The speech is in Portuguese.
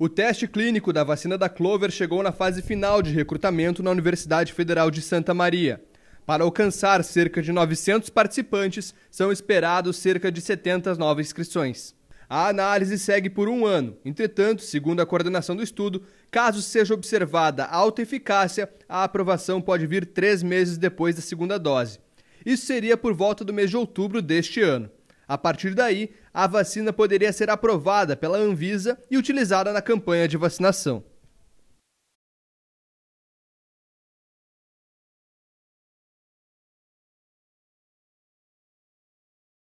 O teste clínico da vacina da Clover chegou na fase final de recrutamento na Universidade Federal de Santa Maria. Para alcançar cerca de 900 participantes, são esperados cerca de 70 novas inscrições. A análise segue por um ano. Entretanto, segundo a coordenação do estudo, caso seja observada alta eficácia, a aprovação pode vir três meses depois da segunda dose. Isso seria por volta do mês de outubro deste ano. A partir daí, a vacina poderia ser aprovada pela Anvisa e utilizada na campanha de vacinação.